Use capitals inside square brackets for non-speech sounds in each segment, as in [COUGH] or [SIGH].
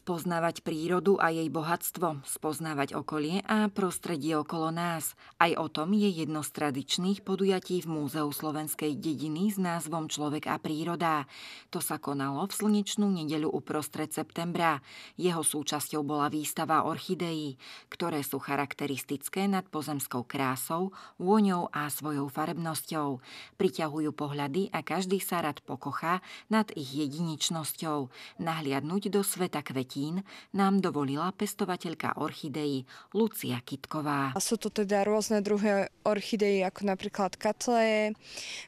spoznávať prírodu a jej bohatstvo, spoznávať okolie a prostredie okolo nás. Aj o tom je jedno z tradičných podujatí v Múzeu slovenskej dediny s názvom Človek a príroda. To sa konalo v slnečnú nedeľu uprostred septembra. Jeho súčasťou bola výstava orchideí, ktoré sú charakteristické nad pozemskou krásou, vôňou a svojou farebnosťou. Priťahujú pohľady a každý sa rad pokocha nad ich jedinečnosťou. Nahliadnúť do sveta kvetí rastlín nám dovolila pestovateľka orchideí Lucia Kitková. A sú to teda rôzne druhé orchideí, ako napríklad katleje,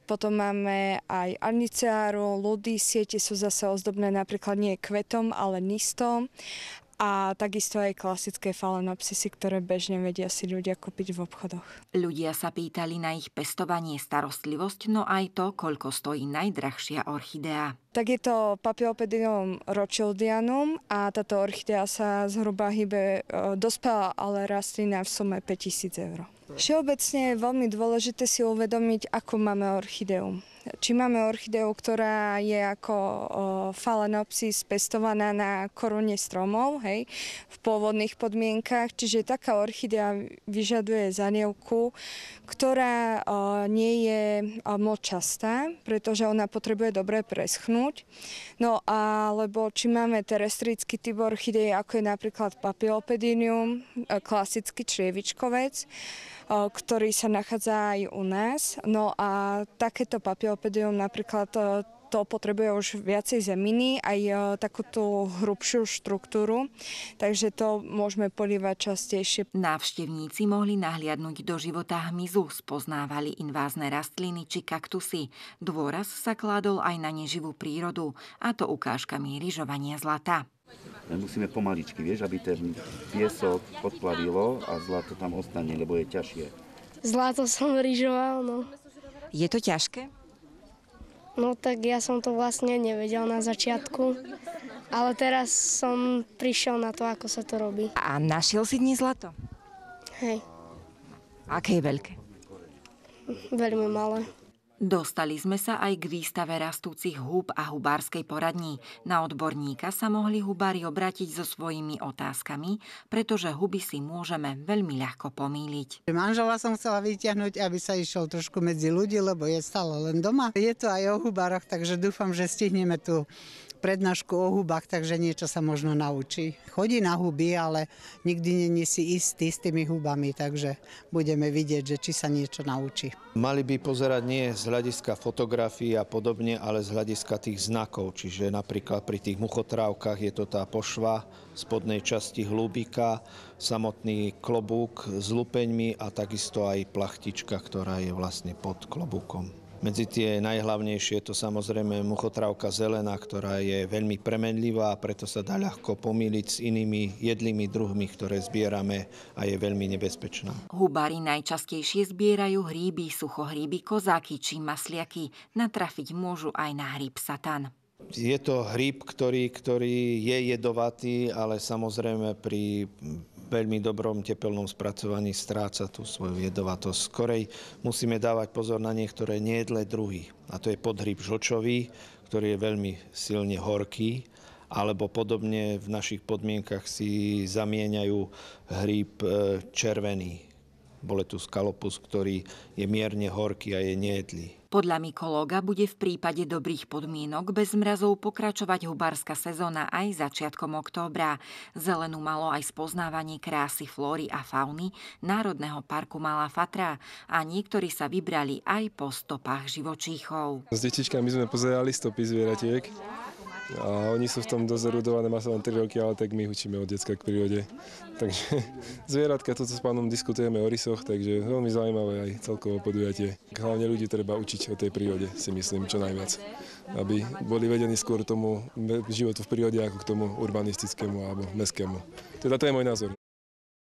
potom máme aj arniceáru, ludy, siete sú zase ozdobné napríklad nie kvetom, ale nistom a takisto aj klasické falenopsisy, ktoré bežne vedia si ľudia kúpiť v obchodoch. Ľudia sa pýtali na ich pestovanie starostlivosť, no aj to, koľko stojí najdrahšia orchidea. Tak je to Papilopedilum rochildianum a táto orchidea sa zhruba hybe e, dospela, ale rastlina v sume 5000 eur. Všeobecne je veľmi dôležité si uvedomiť, ako máme orchideum. Či máme orchideu, ktorá je ako Phalaenopsis pestovaná na korune stromov, hej, v pôvodných podmienkach, čiže taká orchidea vyžaduje zanievku, ktorá nie je moc častá, pretože ona potrebuje dobre preschnúť. No alebo či máme terestrický typ orchidei, ako je napríklad Papilopedinium, e, klasický črievičkovec, ktorý sa nachádza aj u nás. No a takéto papilopedinium opidium napríklad e, to potrebuje už viacej zeminy, aj e, takúto hrubšiu štruktúru, takže to môžeme polievať častejšie. Návštevníci mohli nahliadnúť do života hmyzu, spoznávali invázne rastliny či kaktusy. Dôraz sa kladol aj na neživú prírodu, a to ukážkami ryžovania zlata. Musíme pomaličky, vieš, aby ten piesok podplavilo a zlato tam ostane, lebo je ťažšie. Zlato som ryžoval, no. Je to ťažké? No tak ja som to vlastne nevedel na začiatku, ale teraz som prišiel na to, ako sa to robí. A našiel si dnes zlato? Hej. Aké je veľké? Veľmi malé. Dostali sme sa aj k výstave rastúcich húb a hubárskej poradní. Na odborníka sa mohli hubári obratiť so svojimi otázkami, pretože huby si môžeme veľmi ľahko pomýliť. Manžela som chcela vyťahnuť, aby sa išiel trošku medzi ľudí, lebo je stále len doma. Je to aj o hubároch, takže dúfam, že stihneme tú prednášku o hubách, takže niečo sa možno naučí. Chodí na huby, ale nikdy není si istý s tými hubami, takže budeme vidieť, že či sa niečo naučí. Mali by pozerať nie z hľadiska fotografií a podobne, ale z hľadiska tých znakov, čiže napríklad pri tých muchotrávkach je to tá pošva spodnej časti hlúbika, samotný klobúk s lupeňmi a takisto aj plachtička, ktorá je vlastne pod klobúkom. Medzi tie najhlavnejšie je to samozrejme muchotravka zelená, ktorá je veľmi premenlivá a preto sa dá ľahko pomýliť s inými jedlými druhmi, ktoré zbierame a je veľmi nebezpečná. Hubári najčastejšie zbierajú hríby, suchohríby, kozáky či masliaky. Natrafiť môžu aj na hríb satan. Je to hríb, ktorý, ktorý je jedovatý, ale samozrejme pri veľmi dobrom tepelnom spracovaní stráca tú svoju jedovatosť. Skorej musíme dávať pozor na niektoré nejedlé druhy. A to je podhryb žlčový, ktorý je veľmi silne horký alebo podobne v našich podmienkach si zamieňajú hríb e, červený, boletus kalopus, ktorý je mierne horký a je nejedlý. Podľa mykológa bude v prípade dobrých podmienok bez mrazov pokračovať hubárska sezóna aj začiatkom októbra. Zelenú malo aj spoznávanie krásy flóry a fauny Národného parku Malá Fatra a niektorí sa vybrali aj po stopách živočíchov. S detičkami sme pozerali stopy zvieratiek a oni sú v tom dosť erudované, má sa len 3 roky, ale tak my učíme od detska k prírode. [LAUGHS] Takže zvieratka, toto s pánom diskutujeme o rysoch, takže veľmi zaujímavé aj celkovo podujatie. Hlavne ľudí treba učiť o tej prírode, si myslím, čo najviac. Aby boli vedení skôr tomu životu v prírode ako k tomu urbanistickému alebo mestskému. Teda to je môj názor.